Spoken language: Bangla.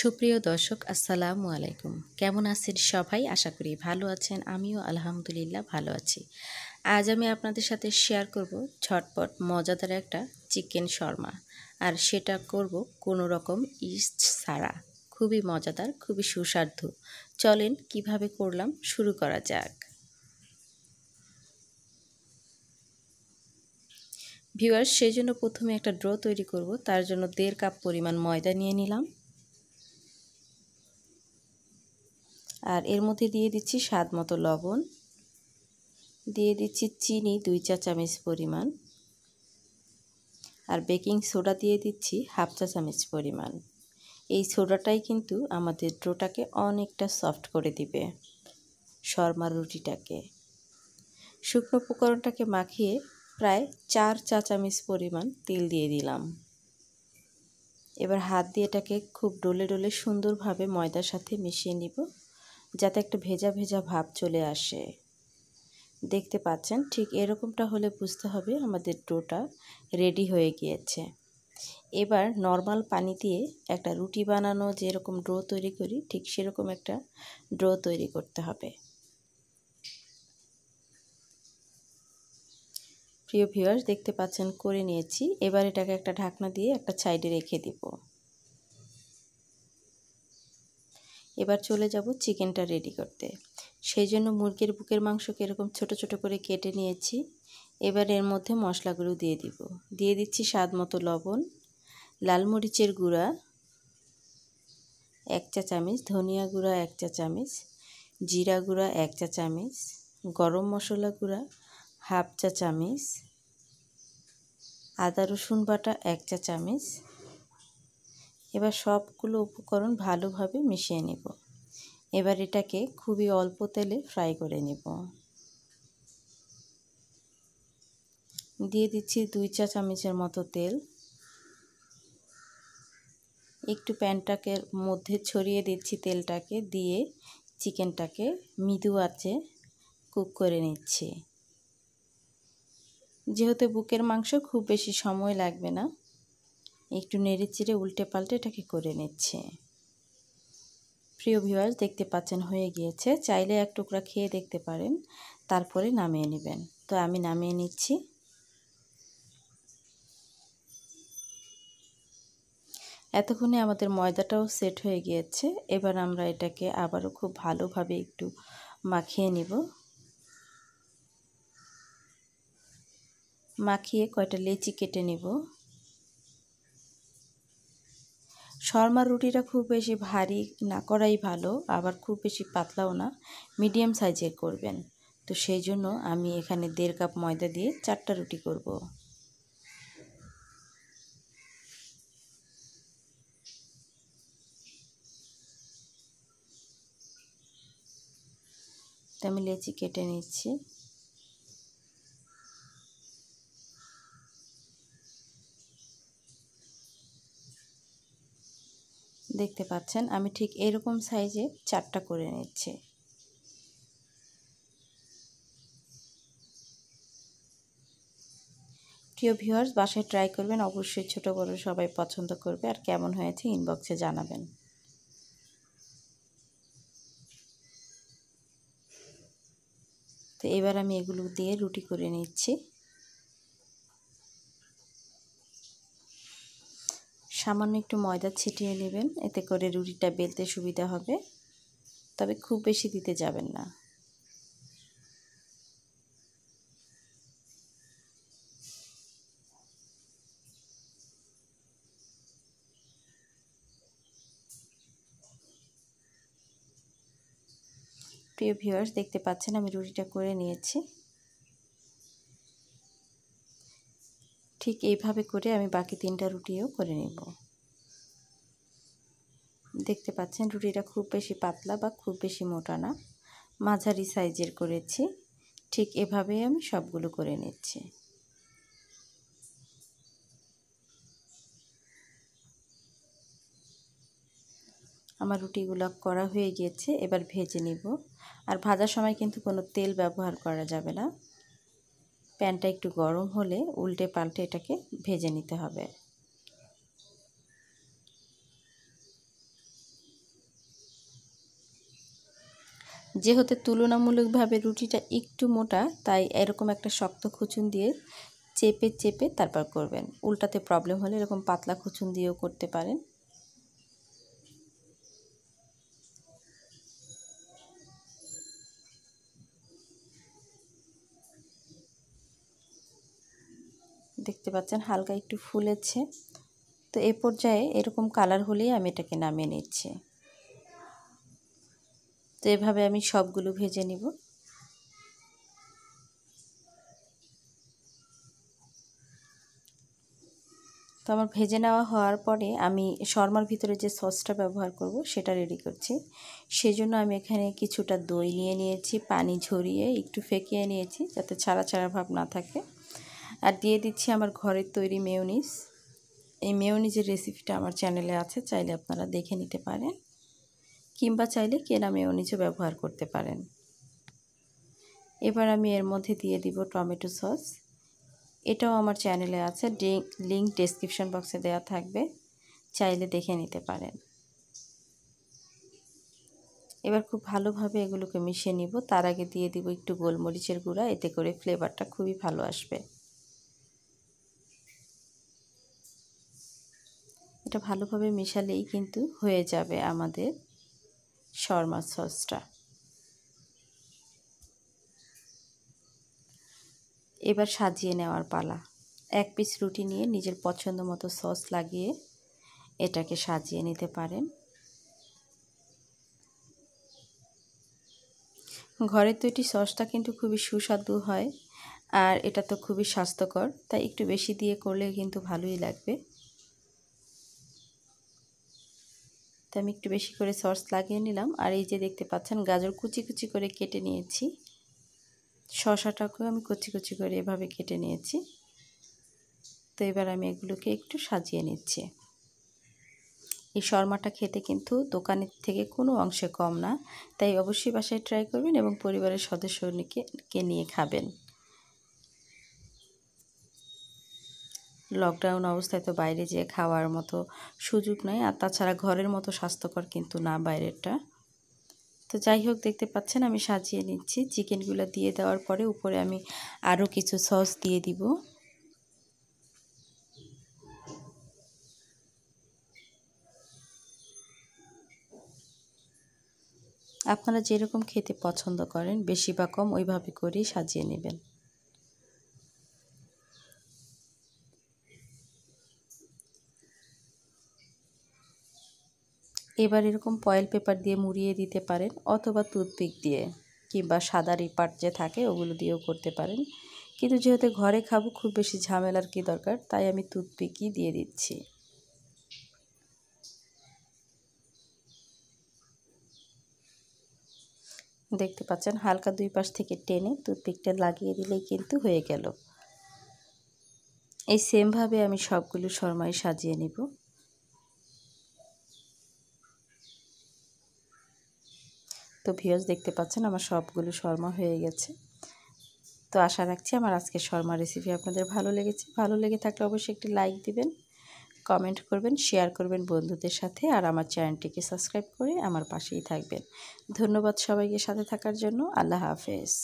সুপ্রিয় দর্শক আসসালামু আলাইকুম কেমন আছেন সবাই আশা করি ভালো আছেন আমিও আলহামদুলিল্লাহ ভালো আছি আজ আমি আপনাদের সাথে শেয়ার করব ঝটপট মজাদার একটা চিকেন শর্মা আর সেটা করব কোনো রকম ইস্ট ছাড়া খুবই মজাদার খুবই সুস্বাদু চলেন কিভাবে করলাম শুরু করা যাক ভিউয়ার সেই জন্য প্রথমে একটা ড্র তৈরি করব তার জন্য দেড় কাপ পরিমাণ ময়দা নিয়ে নিলাম আর এর মধ্যে দিয়ে দিচ্ছি স্বাদ মতো লবণ দিয়ে দিচ্ছি চিনি দুই চা চামচ পরিমাণ আর বেকিং সোডা দিয়ে দিচ্ছি হাফ চা চামচ পরিমাণ এই সোডাটাই কিন্তু আমাদের ডোটাকে অনেকটা সফট করে দিবে শর্মা রুটিটাকে শুকনো উপকরণটাকে মাখিয়ে প্রায় চার চা চামচ পরিমাণ তেল দিয়ে দিলাম এবার হাত দিয়ে এটাকে খুব ডলে ডোলে সুন্দরভাবে ময়দার সাথে মিশিয়ে নিব যাতে একটা ভেজা ভেজা ভাব চলে আসে দেখতে পাচ্ছেন ঠিক এরকমটা হলে বুঝতে হবে আমাদের ডোটা রেডি হয়ে গিয়েছে এবার নর্মাল পানি দিয়ে একটা রুটি বানানো যেরকম ড্রো তৈরি করি ঠিক সেরকম একটা ড্রো তৈরি করতে হবে প্রিয় ভিউয়ার্স দেখতে পাচ্ছেন করে নিয়েছি এবার এটাকে একটা ঢাকনা দিয়ে একটা সাইডে রেখে দিব এবার চলে যাব চিকেনটা রেডি করতে সেই জন্য মুরগির বুকের মাংসকে এরকম ছোট ছোট করে কেটে নিয়েছি এবার এর মধ্যে মশলাগুলো দিয়ে দিব দিয়ে দিচ্ছি স্বাদ মতো লবণ লাল মরিচের গুঁড়া এক চা চামচ ধনিয়া গুঁড়া এক চা চামচ জিরা গুঁড়া এক চা চামচ গরম মশলা গুঁড়া হাফ চা চামচ আদা রসুন বাটা এক চা চামচ এবার সবগুলো উপকরণ ভালোভাবে মিশিয়ে নেব এবার এটাকে খুবই অল্প তেলে ফ্রাই করে নেব দিয়ে দিচ্ছি দুই চা চামচের মতো তেল একটু প্যানটাকে মধ্যে ছড়িয়ে দিচ্ছি তেলটাকে দিয়ে চিকেনটাকে মৃদু আছে কুক করে নিচ্ছি যেহেতু বুকের মাংস খুব বেশি সময় লাগবে না একটু নেড়ে চেড়ে উল্টে পাল্টে এটাকে করে নিচ্ছে প্রিয় ভিউয়ার্স দেখতে পাচ্ছেন হয়ে গিয়েছে চাইলে এক টুকরা খেয়ে দেখতে পারেন তারপরে নামিয়ে নেবেন তো আমি নামিয়ে নিচ্ছি এতক্ষণে আমাদের ময়দাটাও সেট হয়ে গিয়েছে এবার আমরা এটাকে আবারও খুব ভালোভাবে একটু মাখিয়ে নিব মাখিয়ে কয়টা লেচি কেটে নিব শর্মার রুটিটা খুব বেশি ভারী না করাই ভালো আবার খুব বেশি পাতলাও না মিডিয়াম সাইজের করবেন তো সেই জন্য আমি এখানে দেড় কাপ ময়দা দিয়ে চারটা রুটি করব আমি লেচি কেটে নিচ্ছি দেখতে পাচ্ছেন আমি ঠিক এরকম সাইজে চারটা করে নিচ্ছি প্রিয় ভিউয়ার্স বাসায় ট্রাই করবেন অবশ্যই ছোট বড় সবাই পছন্দ করবে আর কেমন হয়েছে ইনবক্সে জানাবেন তো এবার আমি এগুলো দিয়ে রুটি করে নিচ্ছি সামান্য একটু ময়দা ছিটিয়ে নেবেন এতে করে রুটিটা বেলতে সুবিধা হবে তবে খুব বেশি দিতে যাবেন না প্রিয় ভিউয়ার্স দেখতে পাচ্ছেন আমি রুটিটা করে নিয়েছি ঠিক এইভাবে করে আমি বাকি তিনটা রুটিও করে নেব দেখতে পাচ্ছেন রুটিটা খুব বেশি পাতলা বা খুব বেশি মোটা না মাঝারি সাইজের করেছি ঠিক এভাবেই আমি সবগুলো করে নিচ্ছি আমার রুটিগুলো করা হয়ে গিয়েছে এবার ভেজে নিব আর ভাজার সময় কিন্তু কোনো তেল ব্যবহার করা যাবে না প্যানটা একটু গরম হলে উল্টে পাল্টে এটাকে ভেজে নিতে হবে যেহেতু তুলনামূলকভাবে রুটিটা একটু মোটা তাই এরকম একটা শক্ত খুচুন দিয়ে চেপে চেপে তারপর করবেন উল্টাতে প্রবলেম হলে এরকম পাতলা খুচুন দিয়েও করতে পারেন দেখতে পাচ্ছেন হালকা একটু ফুলেছে তো এ পর্যায়ে এরকম কালার হলেই আমি এটাকে নামিয়ে নিচ্ছি তো এভাবে আমি সবগুলো ভেজে নিব তো আমার ভেজে নেওয়া হওয়ার পরে আমি শর্মার ভিতরে যে সসটা ব্যবহার করব সেটা রেডি করছি সেজন্য আমি এখানে কিছুটা দই নিয়ে নিয়েছি পানি ঝরিয়ে একটু ফেঁকিয়ে নিয়েছি যাতে ছাড়া ছাড়া ভাব না থাকে আর দিয়ে দিচ্ছি আমার ঘরের তৈরি মেয়নিস এই মেয়নিজের রেসিপিটা আমার চ্যানেলে আছে চাইলে আপনারা দেখে নিতে পারেন কিংবা চাইলে কেনা মেয়নিজও ব্যবহার করতে পারেন এবার আমি এর মধ্যে দিয়ে দিব টমেটো সস এটাও আমার চ্যানেলে আছে লিঙ্ক ডেসক্রিপশন বক্সে দেওয়া থাকবে চাইলে দেখে নিতে পারেন এবার খুব ভালোভাবে এগুলোকে মিশিয়ে নিব তার আগে দিয়ে দিব একটু গোলমরিচের গুঁড়া এতে করে ফ্লেভারটা খুবই ভালো আসবে এটা ভালোভাবে মেশালেই কিন্তু হয়ে যাবে আমাদের শর্মা সসটা এবার সাজিয়ে নেওয়ার পালা এক পিস রুটি নিয়ে নিজের পছন্দ মতো সস লাগিয়ে এটাকে সাজিয়ে নিতে পারেন ঘরের তৈরি সসটা কিন্তু খুবই সুস্বাদু হয় আর এটা তো খুবই স্বাস্থ্যকর তাই একটু বেশি দিয়ে করলে কিন্তু ভালোই লাগবে তো আমি একটু বেশি করে সস লাগিয়ে নিলাম আর এই যে দেখতে পাচ্ছেন গাজর কুচি কুচি করে কেটে নিয়েছি শশাটাকেও আমি কুচি কুচি করে এভাবে কেটে নিয়েছি তো এবার আমি এগুলোকে একটু সাজিয়ে নিচ্ছি এই শর্মাটা খেতে কিন্তু দোকানের থেকে কোনো অংশে কম না তাই অবশ্যই বাসায় ট্রাই করবেন এবং পরিবারের সদস্যকে নিয়ে খাবেন লকডাউন অবস্থায় তো বাইরে যেয়ে খাওয়ার মতো সুযোগ নেই আর তাছাড়া ঘরের মতো স্বাস্থ্যকর কিন্তু না বাইরেরটা তো যাই হোক দেখতে পাচ্ছেন আমি সাজিয়ে নিচ্ছি চিকেনগুলো দিয়ে দেওয়ার পরে উপরে আমি আরও কিছু সস দিয়ে দিব আপনারা যেরকম খেতে পছন্দ করেন বেশি বা কম ওইভাবে করেই সাজিয়ে নেবেন এবার এরকম পয়েল পেপার দিয়ে মুড়িয়ে দিতে পারেন অথবা টুথপিক দিয়ে কিংবা সাদা রিপার যে থাকে ওগুলো দিয়েও করতে পারেন কিন্তু যেহেতু ঘরে খাবো খুব বেশি ঝামেলার কি দরকার তাই আমি টুথপিকই দিয়ে দিচ্ছি দেখতে পাচ্ছেন হালকা দুই পাশ থেকে টেনে টুথপিকটা লাগিয়ে দিলেই কিন্তু হয়ে গেল এই সেমভাবে আমি সবগুলো সরমাই সাজিয়ে নেবো তো ভিওস দেখতে পাচ্ছেন আমার সবগুলো শর্মা হয়ে গেছে তো আশা রাখছি আমার আজকে শর্মা রেসিপি আপনাদের ভালো লেগেছে ভালো লেগে থাকলে অবশ্যই একটি লাইক দিবেন কমেন্ট করবেন শেয়ার করবেন বন্ধুদের সাথে আর আমার চ্যানেলটিকে সাবস্ক্রাইব করে আমার পাশেই থাকবেন ধন্যবাদ সবাইকে সাথে থাকার জন্য আল্লাহ হাফেজ